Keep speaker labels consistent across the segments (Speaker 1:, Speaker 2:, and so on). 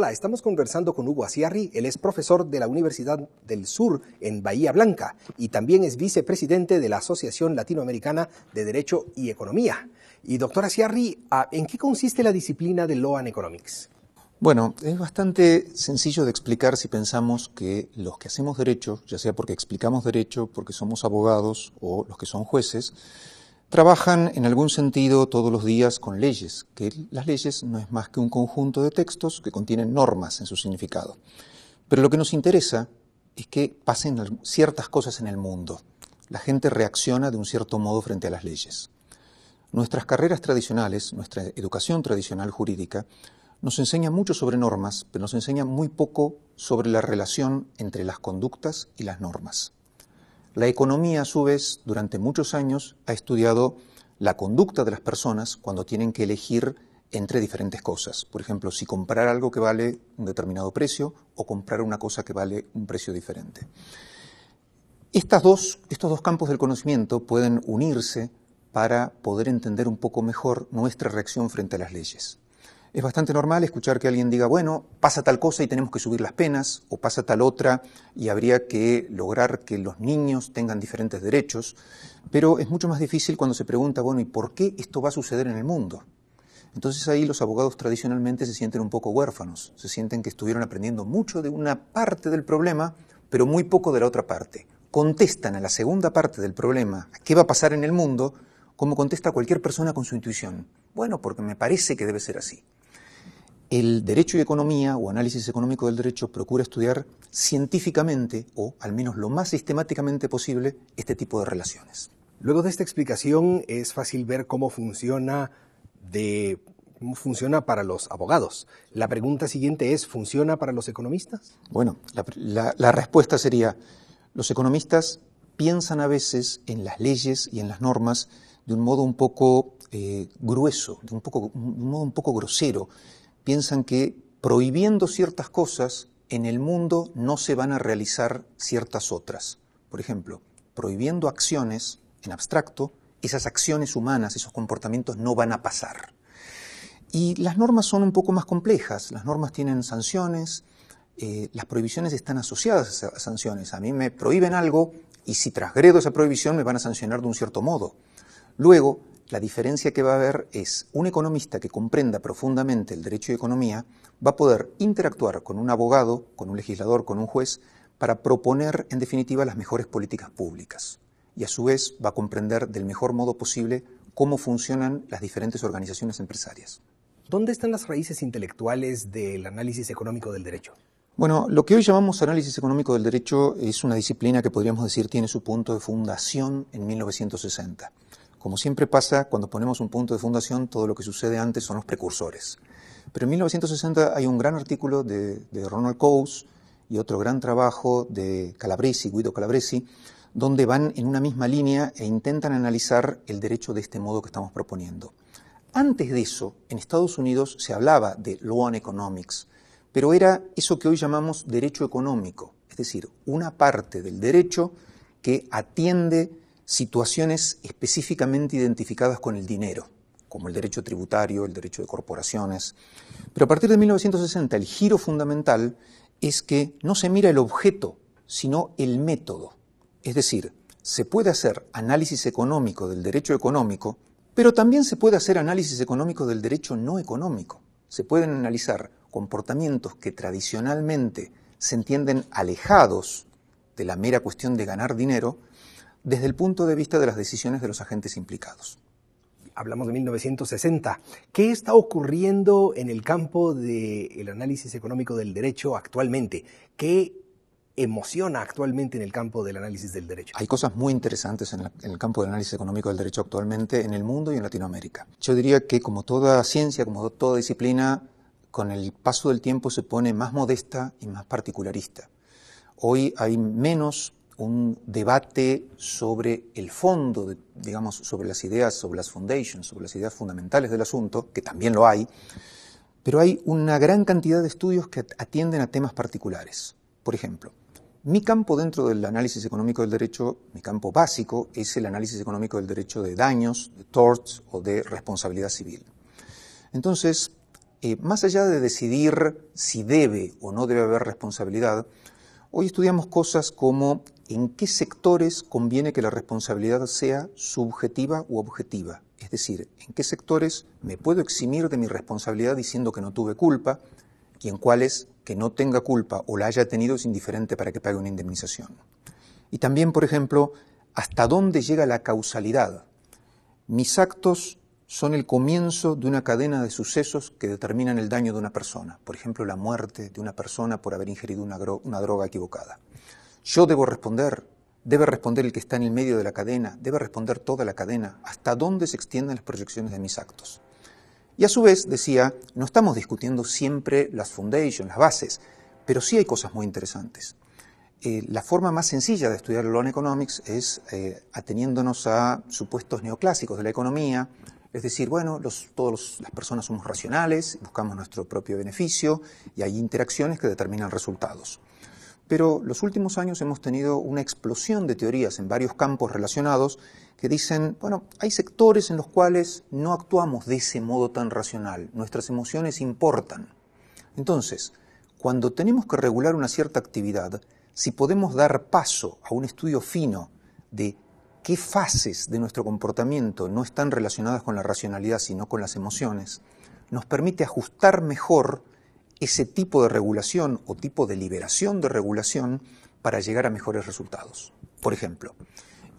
Speaker 1: Hola, estamos conversando con Hugo Aciarri, él es profesor de la Universidad del Sur en Bahía Blanca y también es vicepresidente de la Asociación Latinoamericana de Derecho y Economía. Y doctor Aciarri, ah, ¿en qué consiste la disciplina de Law and Economics?
Speaker 2: Bueno, es bastante sencillo de explicar si pensamos que los que hacemos derecho, ya sea porque explicamos derecho, porque somos abogados o los que son jueces, trabajan en algún sentido todos los días con leyes, que las leyes no es más que un conjunto de textos que contienen normas en su significado. Pero lo que nos interesa es que pasen ciertas cosas en el mundo. La gente reacciona de un cierto modo frente a las leyes. Nuestras carreras tradicionales, nuestra educación tradicional jurídica, nos enseña mucho sobre normas, pero nos enseña muy poco sobre la relación entre las conductas y las normas. La economía, a su vez, durante muchos años ha estudiado la conducta de las personas cuando tienen que elegir entre diferentes cosas. Por ejemplo, si comprar algo que vale un determinado precio o comprar una cosa que vale un precio diferente. estos dos campos del conocimiento pueden unirse para poder entender un poco mejor nuestra reacción frente a las leyes. Es bastante normal escuchar que alguien diga, bueno, pasa tal cosa y tenemos que subir las penas, o pasa tal otra y habría que lograr que los niños tengan diferentes derechos, pero es mucho más difícil cuando se pregunta, bueno, ¿y por qué esto va a suceder en el mundo? Entonces ahí los abogados tradicionalmente se sienten un poco huérfanos, se sienten que estuvieron aprendiendo mucho de una parte del problema, pero muy poco de la otra parte. Contestan a la segunda parte del problema, qué va a pasar en el mundo, como contesta cualquier persona con su intuición. Bueno, porque me parece que debe ser así. El derecho y economía o análisis económico del derecho procura estudiar científicamente o al menos lo más sistemáticamente posible este tipo de relaciones. Luego de esta explicación
Speaker 1: es fácil ver cómo funciona de funciona para los abogados.
Speaker 2: La pregunta siguiente es, ¿funciona para los economistas? Bueno, la, respuesta sería, los economistas piensan a veces en las leyes y en las normas de un modo un poco eh, grueso, de un, poco, un modo un poco grosero, piensan que prohibiendo ciertas cosas en el mundo no se van a realizar ciertas otras. Por ejemplo, prohibiendo acciones en abstracto, esas acciones humanas, esos comportamientos no van a pasar. Y las normas son un poco más complejas, las normas tienen sanciones, eh, las prohibiciones están asociadas a sanciones. A mí me prohíben algo y si transgredo esa prohibición me van a sancionar de un cierto modo. Luego, la diferencia que va a haber es un economista que comprenda profundamente el derecho y economía va a poder interactuar con un abogado, con un legislador, con un juez, para proponer, en definitiva, las mejores políticas públicas. Y a su vez va a comprender del mejor modo posible cómo funcionan las diferentes organizaciones empresarias. ¿Dónde están las raíces intelectuales del análisis económico del derecho? Bueno, lo que hoy llamamos análisis económico del derecho es una disciplina que podríamos decir tiene su punto de fundación en 1960. Como siempre pasa, cuando ponemos un punto de fundación, todo lo que sucede antes son los precursores. Pero en 1960 hay un gran artículo de, Ronald Coase y otro gran trabajo de Calabresi, Guido Calabresi, donde van en una misma línea e intentan analizar el derecho de este modo que estamos proponiendo. Antes de eso, en Estados Unidos se hablaba de law and economics, pero era eso que hoy llamamos derecho económico, es decir, una parte del derecho que atiende situaciones específicamente identificadas con el dinero, como el derecho tributario, el derecho de corporaciones. Pero a partir de 1960 el giro fundamental es que no se mira el objeto, sino el método. Es decir, se puede hacer análisis económico del derecho económico, pero también se puede hacer análisis económico del derecho no económico. Se pueden analizar comportamientos que tradicionalmente se entienden alejados de la mera cuestión de ganar dinero desde el punto de vista de las decisiones de los agentes implicados. Hablamos de 1960. ¿Qué está ocurriendo en el campo
Speaker 1: del análisis económico del derecho actualmente? ¿Qué emociona actualmente
Speaker 2: en el campo del análisis del derecho? Hay cosas muy interesantes en, el campo del análisis económico del derecho actualmente en el mundo y en Latinoamérica. Yo diría que como toda ciencia, como toda disciplina, con el paso del tiempo se pone más modesta y más particularista. Hoy hay menos un debate sobre el fondo, digamos, sobre las ideas, sobre las foundations, sobre las ideas fundamentales del asunto, que también lo hay, pero hay una gran cantidad de estudios que atienden a temas particulares. Por ejemplo, mi campo dentro del análisis económico del derecho, mi campo básico, es el análisis económico del derecho de daños, de torts o de responsabilidad civil. Entonces, eh, más allá de decidir si debe o no debe haber responsabilidad, hoy estudiamos cosas como en qué sectores conviene que la responsabilidad sea subjetiva u objetiva. Es decir, en qué sectores me puedo eximir de mi responsabilidad diciendo que no tuve culpa y en cuáles que no tenga culpa o la haya tenido es indiferente para que pague una indemnización. Y también, por ejemplo, hasta dónde llega la causalidad. Mis actos son el comienzo de una cadena de sucesos que determinan el daño de una persona, por ejemplo, la muerte de una persona por haber ingerido una droga equivocada. Yo debo responder, debe responder el que está en el medio de la cadena, debe responder toda la cadena, hasta dónde se extienden las proyecciones de mis actos. Y a su vez, decía, no estamos discutiendo siempre las foundations, las bases, pero sí hay cosas muy interesantes. Eh, la forma más sencilla de estudiar el loan economics es eh, ateniéndonos a supuestos neoclásicos de la economía, es decir, bueno, todas las personas somos racionales, buscamos nuestro propio beneficio y hay interacciones que determinan resultados. Pero los últimos años hemos tenido una explosión de teorías en varios campos relacionados que dicen, bueno, hay sectores en los cuales no actuamos de ese modo tan racional, nuestras emociones importan. Entonces, cuando tenemos que regular una cierta actividad, si podemos dar paso a un estudio fino de qué fases de nuestro comportamiento no están relacionadas con la racionalidad, sino con las emociones, nos permite ajustar mejor ese tipo de regulación o tipo de liberación de regulación para llegar a mejores resultados. Por ejemplo,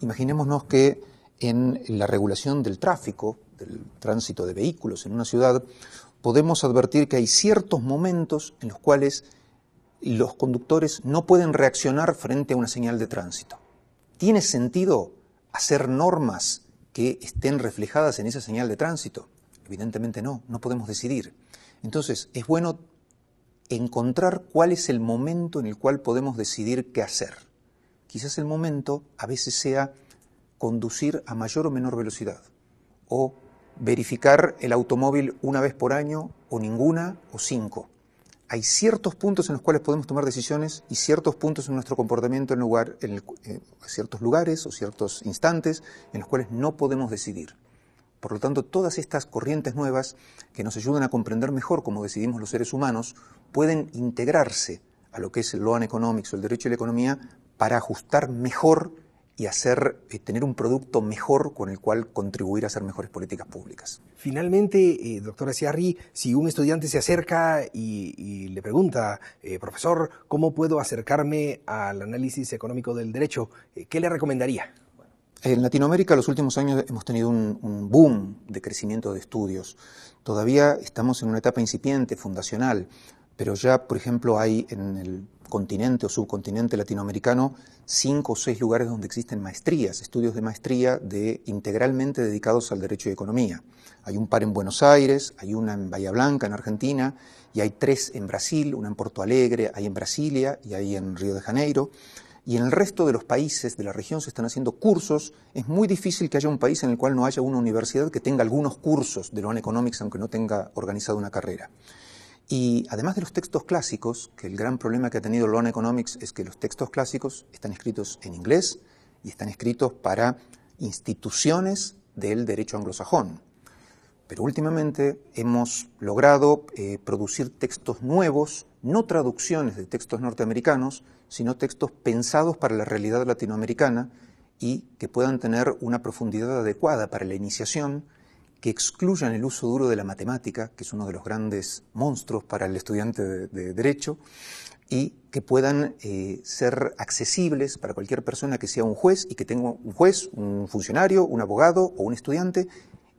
Speaker 2: imaginémonos que en la regulación del tráfico, del tránsito de vehículos en una ciudad, podemos advertir que hay ciertos momentos en los cuales los conductores no pueden reaccionar frente a una señal de tránsito. ¿Tiene sentido hacer normas que estén reflejadas en esa señal de tránsito? Evidentemente no, no podemos decidir. Entonces, es bueno encontrar cuál es el momento en el cual podemos decidir qué hacer. Quizás el momento a veces sea conducir a mayor o menor velocidad, o verificar el automóvil una vez por año, o ninguna, o cinco. Hay ciertos puntos en los cuales podemos tomar decisiones y ciertos puntos en nuestro comportamiento en, lugar, en eh, ciertos lugares o ciertos instantes en los cuales no podemos decidir. Por lo tanto, todas estas corrientes nuevas que nos ayudan a comprender mejor cómo decidimos los seres humanos pueden integrarse a lo que es el Loan Economics o el derecho y la economía para ajustar mejor y hacer, eh, tener un producto mejor con el cual contribuir a hacer mejores políticas públicas. Finalmente, eh, doctora Ciarri, si un estudiante se acerca
Speaker 1: y, le pregunta, eh, profesor, ¿cómo puedo acercarme al análisis económico del derecho? ¿Qué le recomendaría?
Speaker 2: En Latinoamérica en los últimos años hemos tenido un, boom de crecimiento de estudios. Todavía estamos en una etapa incipiente, fundacional, pero ya, por ejemplo, hay en el continente o subcontinente latinoamericano cinco o seis lugares donde existen maestrías, estudios de maestría de, integralmente dedicados al derecho y economía. Hay un par en Buenos Aires, hay una en Bahía Blanca, en Argentina, y hay tres en Brasil, una en Porto Alegre, hay en Brasilia y hay en Río de Janeiro y en el resto de los países de la región se están haciendo cursos. Es muy difícil que haya un país en el cual no haya una universidad que tenga algunos cursos de Loan Economics, aunque no tenga organizado una carrera. Y además de los textos clásicos, que el gran problema que ha tenido Loan Economics es que los textos clásicos están escritos en inglés y están escritos para instituciones del derecho anglosajón. Pero últimamente hemos logrado eh, producir textos nuevos, no traducciones de textos norteamericanos, sino textos pensados para la realidad latinoamericana y que puedan tener una profundidad adecuada para la iniciación, que excluyan el uso duro de la matemática, que es uno de los grandes monstruos para el estudiante de, derecho, y que puedan eh, ser accesibles para cualquier persona que sea un juez y que tenga un juez, un funcionario, un abogado o un estudiante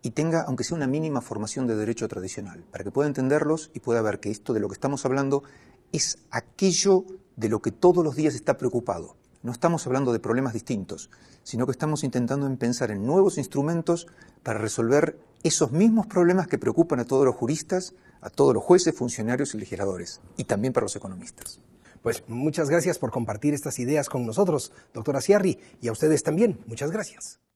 Speaker 2: y tenga, aunque sea una mínima formación de derecho tradicional, para que pueda entenderlos y pueda ver que esto de lo que estamos hablando es aquello de lo que todos los días está preocupado. No estamos hablando de problemas distintos, sino que estamos intentando pensar en nuevos instrumentos para resolver esos mismos problemas que preocupan a todos los juristas, a todos los jueces, funcionarios y legisladores, y también para los economistas. Pues muchas gracias por compartir estas ideas con nosotros,
Speaker 1: doctora Ciarri, y a ustedes también. Muchas gracias.